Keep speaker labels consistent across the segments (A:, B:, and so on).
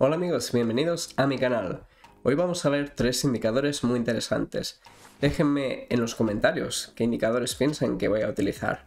A: Hola amigos, bienvenidos a mi canal. Hoy vamos a ver tres indicadores muy interesantes. Déjenme en los comentarios qué indicadores piensan que voy a utilizar.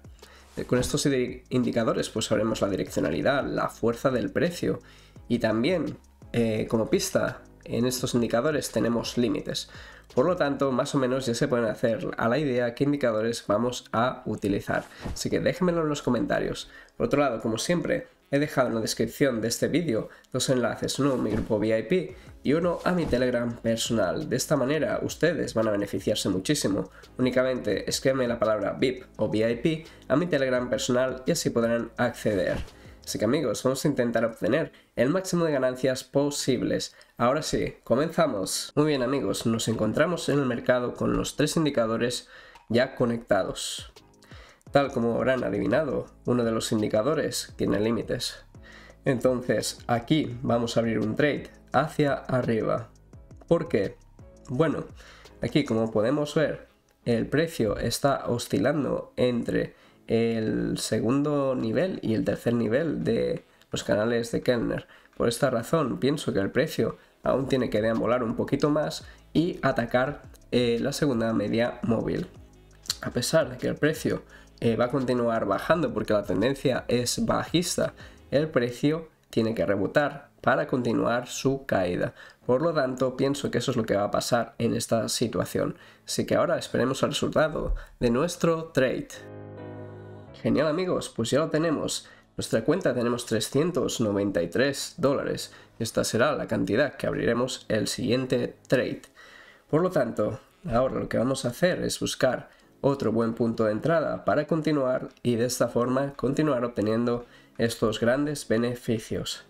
A: Eh, con estos indicadores pues sabremos la direccionalidad, la fuerza del precio y también, eh, como pista, en estos indicadores tenemos límites. Por lo tanto, más o menos ya se pueden hacer a la idea qué indicadores vamos a utilizar. Así que déjenmelo en los comentarios. Por otro lado, como siempre, He dejado en la descripción de este vídeo dos enlaces, uno a mi grupo VIP y uno a mi Telegram personal. De esta manera ustedes van a beneficiarse muchísimo. Únicamente escríbeme la palabra VIP o VIP a mi Telegram personal y así podrán acceder. Así que amigos, vamos a intentar obtener el máximo de ganancias posibles. Ahora sí, comenzamos. Muy bien amigos, nos encontramos en el mercado con los tres indicadores ya conectados tal como habrán adivinado, uno de los indicadores tiene límites. Entonces aquí vamos a abrir un trade hacia arriba. ¿Por qué? Bueno, aquí como podemos ver, el precio está oscilando entre el segundo nivel y el tercer nivel de los canales de Kellner. Por esta razón pienso que el precio aún tiene que deambular un poquito más y atacar eh, la segunda media móvil. A pesar de que el precio eh, va a continuar bajando porque la tendencia es bajista. El precio tiene que rebotar para continuar su caída. Por lo tanto, pienso que eso es lo que va a pasar en esta situación. Así que ahora esperemos el resultado de nuestro trade. Genial amigos, pues ya lo tenemos. Nuestra cuenta tenemos 393 dólares. Esta será la cantidad que abriremos el siguiente trade. Por lo tanto, ahora lo que vamos a hacer es buscar otro buen punto de entrada para continuar y de esta forma continuar obteniendo estos grandes beneficios.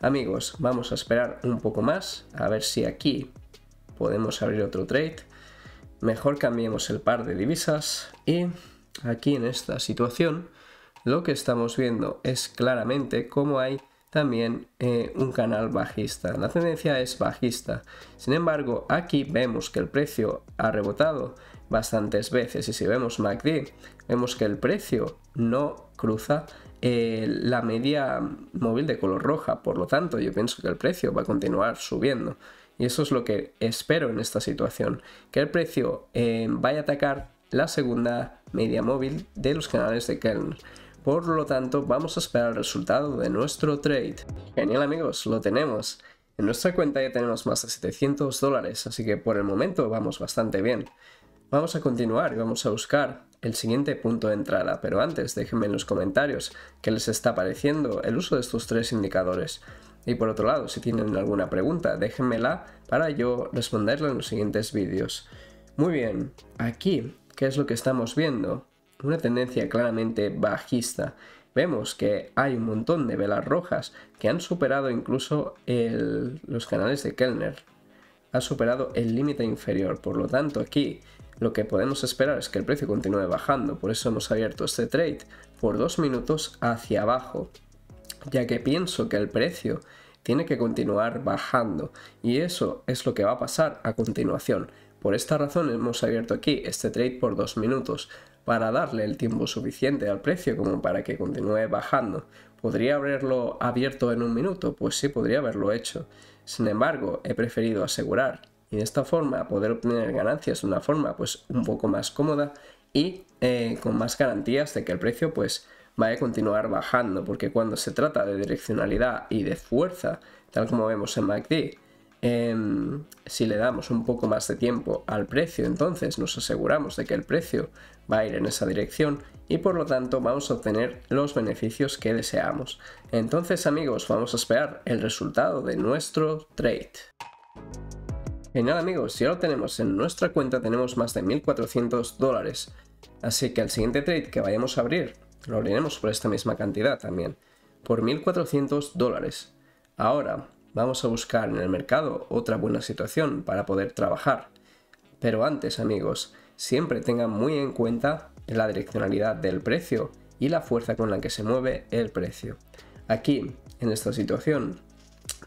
A: Amigos, vamos a esperar un poco más a ver si aquí podemos abrir otro trade. Mejor cambiemos el par de divisas y aquí en esta situación lo que estamos viendo es claramente cómo hay también eh, un canal bajista. La tendencia es bajista. Sin embargo, aquí vemos que el precio ha rebotado bastantes veces y si vemos MACD, vemos que el precio no cruza eh, la media móvil de color roja. Por lo tanto, yo pienso que el precio va a continuar subiendo. Y eso es lo que espero en esta situación, que el precio eh, vaya a atacar la segunda media móvil de los canales de Kernel por lo tanto, vamos a esperar el resultado de nuestro trade. Genial amigos, lo tenemos. En nuestra cuenta ya tenemos más de 700 dólares, así que por el momento vamos bastante bien. Vamos a continuar y vamos a buscar el siguiente punto de entrada, pero antes déjenme en los comentarios qué les está pareciendo el uso de estos tres indicadores. Y por otro lado, si tienen alguna pregunta, déjenmela para yo responderla en los siguientes vídeos. Muy bien, aquí, ¿qué es lo que estamos viendo? una tendencia claramente bajista. Vemos que hay un montón de velas rojas que han superado incluso los canales de Kellner. Ha superado el límite inferior, por lo tanto aquí lo que podemos esperar es que el precio continúe bajando, por eso hemos abierto este trade por dos minutos hacia abajo, ya que pienso que el precio tiene que continuar bajando y eso es lo que va a pasar a continuación. Por esta razón hemos abierto aquí este trade por dos minutos para darle el tiempo suficiente al precio como para que continúe bajando. ¿Podría haberlo abierto en un minuto? Pues sí, podría haberlo hecho. Sin embargo, he preferido asegurar y de esta forma poder obtener ganancias de una forma pues un poco más cómoda y eh, con más garantías de que el precio pues vaya a continuar bajando porque cuando se trata de direccionalidad y de fuerza tal como vemos en MACD Em, si le damos un poco más de tiempo al precio, entonces nos aseguramos de que el precio va a ir en esa dirección y por lo tanto vamos a obtener los beneficios que deseamos. Entonces amigos, vamos a esperar el resultado de nuestro trade. Genial amigos, si lo tenemos en nuestra cuenta, tenemos más de 1.400 dólares. Así que el siguiente trade que vayamos a abrir, lo abriremos por esta misma cantidad también, por 1.400 dólares. Ahora, Vamos a buscar en el mercado otra buena situación para poder trabajar. Pero antes amigos, siempre tengan muy en cuenta la direccionalidad del precio y la fuerza con la que se mueve el precio. Aquí, en esta situación,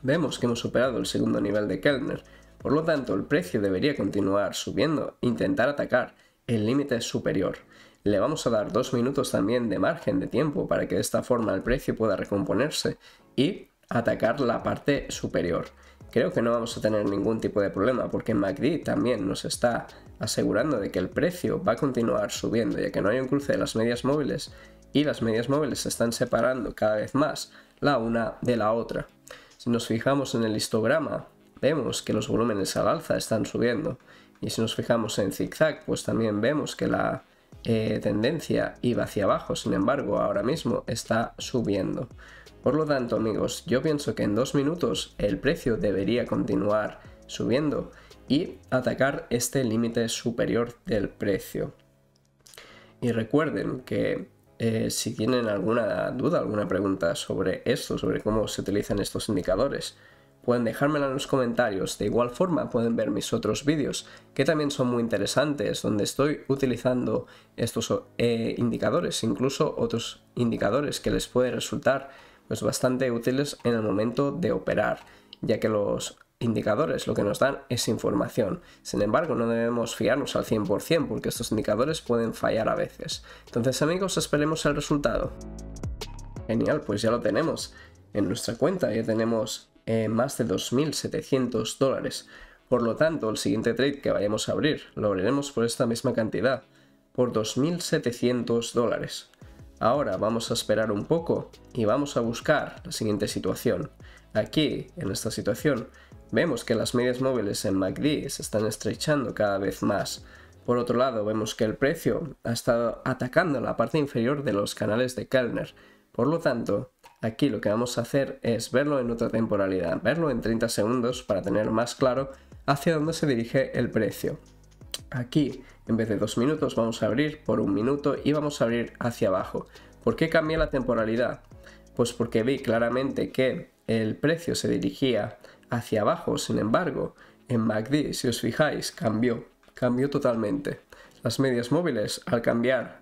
A: vemos que hemos superado el segundo nivel de Kellner, por lo tanto el precio debería continuar subiendo, intentar atacar el límite superior. Le vamos a dar dos minutos también de margen de tiempo para que de esta forma el precio pueda recomponerse y atacar la parte superior. Creo que no vamos a tener ningún tipo de problema porque MACD también nos está asegurando de que el precio va a continuar subiendo ya que no hay un cruce de las medias móviles y las medias móviles se están separando cada vez más la una de la otra. Si nos fijamos en el histograma vemos que los volúmenes al alza están subiendo y si nos fijamos en zigzag pues también vemos que la, eh, tendencia iba hacia abajo, sin embargo ahora mismo está subiendo. Por lo tanto amigos, yo pienso que en dos minutos el precio debería continuar subiendo y atacar este límite superior del precio. Y recuerden que eh, si tienen alguna duda, alguna pregunta sobre esto, sobre cómo se utilizan estos indicadores, pueden dejármela en los comentarios. De igual forma pueden ver mis otros vídeos, que también son muy interesantes, donde estoy utilizando estos eh, indicadores, incluso otros indicadores que les puede resultar pues, bastante útiles en el momento de operar, ya que los indicadores lo que nos dan es información. Sin embargo, no debemos fiarnos al 100% porque estos indicadores pueden fallar a veces. Entonces amigos, esperemos el resultado. Genial, pues ya lo tenemos. En nuestra cuenta ya tenemos eh, más de 2.700 dólares. Por lo tanto, el siguiente trade que vayamos a abrir lo abriremos por esta misma cantidad, por 2.700 dólares. Ahora vamos a esperar un poco y vamos a buscar la siguiente situación. Aquí, en esta situación, vemos que las medias móviles en MACD se están estrechando cada vez más. Por otro lado, vemos que el precio ha estado atacando la parte inferior de los canales de Kellner. Por lo tanto, Aquí lo que vamos a hacer es verlo en otra temporalidad, verlo en 30 segundos para tener más claro hacia dónde se dirige el precio. Aquí, en vez de dos minutos, vamos a abrir por un minuto y vamos a abrir hacia abajo. ¿Por qué cambié la temporalidad? Pues porque vi claramente que el precio se dirigía hacia abajo, sin embargo, en MACD, si os fijáis, cambió, cambió totalmente. Las medias móviles, al cambiar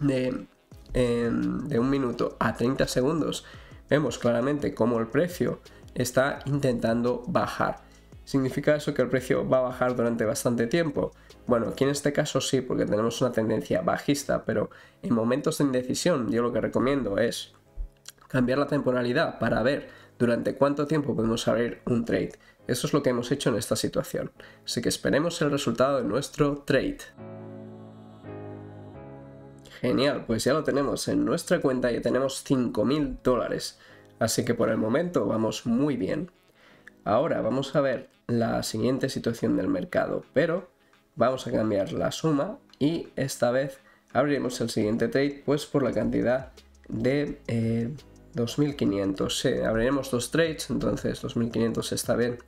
A: de de un minuto a 30 segundos, vemos claramente cómo el precio está intentando bajar. ¿Significa eso que el precio va a bajar durante bastante tiempo? Bueno, aquí en este caso sí, porque tenemos una tendencia bajista, pero en momentos de indecisión yo lo que recomiendo es cambiar la temporalidad para ver durante cuánto tiempo podemos abrir un trade. Eso es lo que hemos hecho en esta situación. Así que esperemos el resultado de nuestro trade. Genial, pues ya lo tenemos en nuestra cuenta, ya tenemos 5.000 dólares. Así que por el momento vamos muy bien. Ahora vamos a ver la siguiente situación del mercado, pero vamos a cambiar la suma y esta vez abriremos el siguiente trade pues por la cantidad de 2.500. Eh, abriremos dos trades, entonces 2.500 está bien.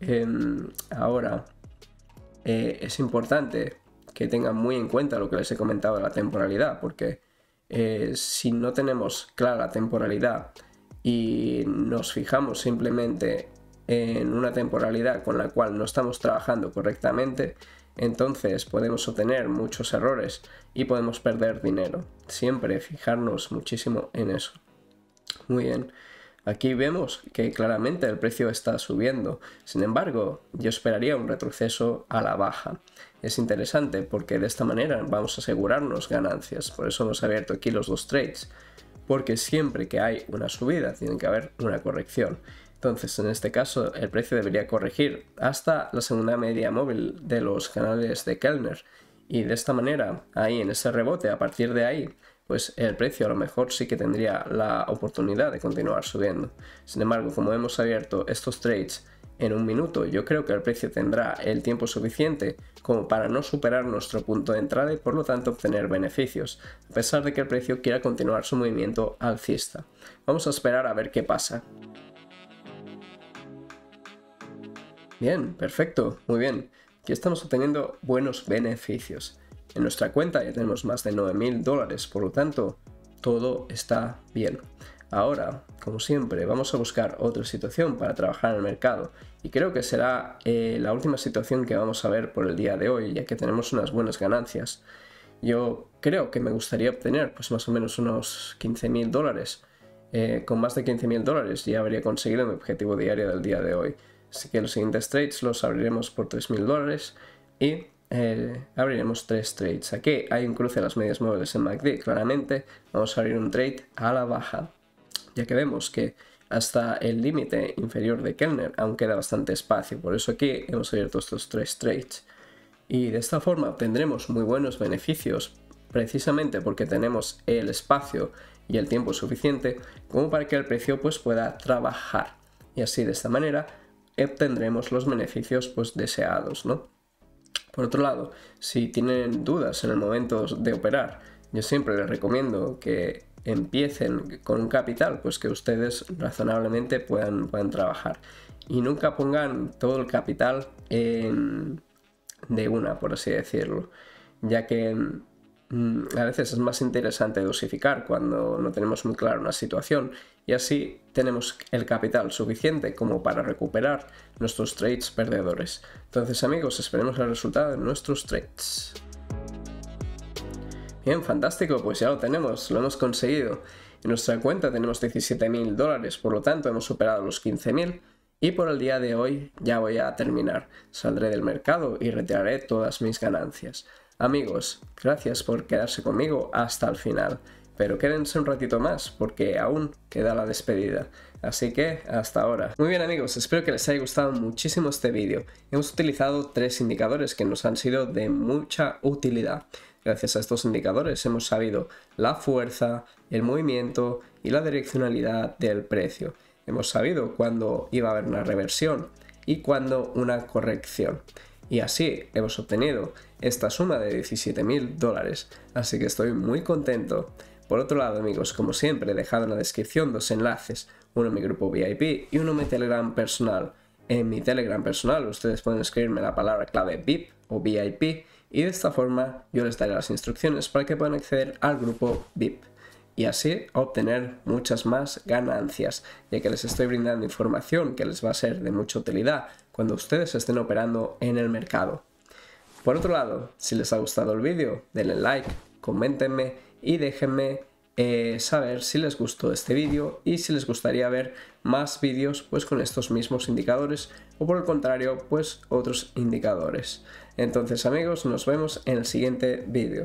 A: Em, ahora eh, es importante que tengan muy en cuenta lo que les he comentado de la temporalidad, porque eh, si no tenemos clara la temporalidad y nos fijamos simplemente en una temporalidad con la cual no estamos trabajando correctamente, entonces podemos obtener muchos errores y podemos perder dinero. Siempre fijarnos muchísimo en eso. Muy bien. Aquí vemos que claramente el precio está subiendo, sin embargo yo esperaría un retroceso a la baja. Es interesante porque de esta manera vamos a asegurarnos ganancias, por eso hemos abierto aquí los dos trades, porque siempre que hay una subida tiene que haber una corrección. Entonces, en este caso, el precio debería corregir hasta la segunda media móvil de los canales de Kellner. Y de esta manera, ahí en ese rebote, a partir de ahí, pues el precio a lo mejor sí que tendría la oportunidad de continuar subiendo. Sin embargo, como hemos abierto estos trades en un minuto, yo creo que el precio tendrá el tiempo suficiente como para no superar nuestro punto de entrada y por lo tanto obtener beneficios, a pesar de que el precio quiera continuar su movimiento alcista. Vamos a esperar a ver qué pasa. Bien, perfecto, muy bien. Aquí estamos obteniendo buenos beneficios. En nuestra cuenta ya tenemos más de 9.000 dólares, por lo tanto, todo está bien. Ahora, como siempre, vamos a buscar otra situación para trabajar en el mercado y creo que será eh, la última situación que vamos a ver por el día de hoy, ya que tenemos unas buenas ganancias. Yo creo que me gustaría obtener pues más o menos unos 15.000 dólares. Eh, con más de 15.000 dólares ya habría conseguido mi objetivo diario del día de hoy. Así que los siguientes trades los abriremos por 3.000 dólares y eh, abriremos tres trades. Aquí hay un cruce de las medias móviles en MACD, claramente. Vamos a abrir un trade a la baja, ya que vemos que hasta el límite inferior de Kellner aún queda bastante espacio. Por eso aquí hemos abierto estos tres trades. Y de esta forma obtendremos muy buenos beneficios, precisamente porque tenemos el espacio y el tiempo suficiente como para que el precio pues, pueda trabajar. Y así de esta manera obtendremos los beneficios pues, deseados, ¿no? Por otro lado, si tienen dudas en el momento de operar, yo siempre les recomiendo que empiecen con un capital, pues que ustedes razonablemente puedan, trabajar. Y nunca pongan todo el capital en, de una, por así decirlo, ya que Mm, a veces es más interesante dosificar cuando no tenemos muy clara una situación y así tenemos el capital suficiente como para recuperar nuestros trades perdedores. Entonces amigos, esperemos el resultado de nuestros trades. Bien, fantástico, pues ya lo tenemos, lo hemos conseguido. En nuestra cuenta tenemos 17.000 dólares, por lo tanto hemos superado los 15.000 y por el día de hoy ya voy a terminar. Saldré del mercado y retiraré todas mis ganancias. Amigos, gracias por quedarse conmigo hasta el final, pero quédense un ratito más porque aún queda la despedida. Así que hasta ahora. Muy bien amigos, espero que les haya gustado muchísimo este vídeo. Hemos utilizado tres indicadores que nos han sido de mucha utilidad. Gracias a estos indicadores hemos sabido la fuerza, el movimiento y la direccionalidad del precio. Hemos sabido cuándo iba a haber una reversión y cuándo una corrección. Y así hemos obtenido esta suma de 17 mil dólares, así que estoy muy contento. Por otro lado amigos, como siempre, he dejado en la descripción dos enlaces, uno en mi grupo VIP y uno en mi Telegram personal. En mi Telegram personal ustedes pueden escribirme la palabra clave VIP o VIP y de esta forma yo les daré las instrucciones para que puedan acceder al grupo VIP y así obtener muchas más ganancias, ya que les estoy brindando información que les va a ser de mucha utilidad cuando ustedes estén operando en el mercado. Por otro lado, si les ha gustado el vídeo, denle like, coméntenme y déjenme eh, saber si les gustó este vídeo y si les gustaría ver más vídeos pues con estos mismos indicadores o por el contrario pues otros indicadores. Entonces amigos, nos vemos en el siguiente vídeo.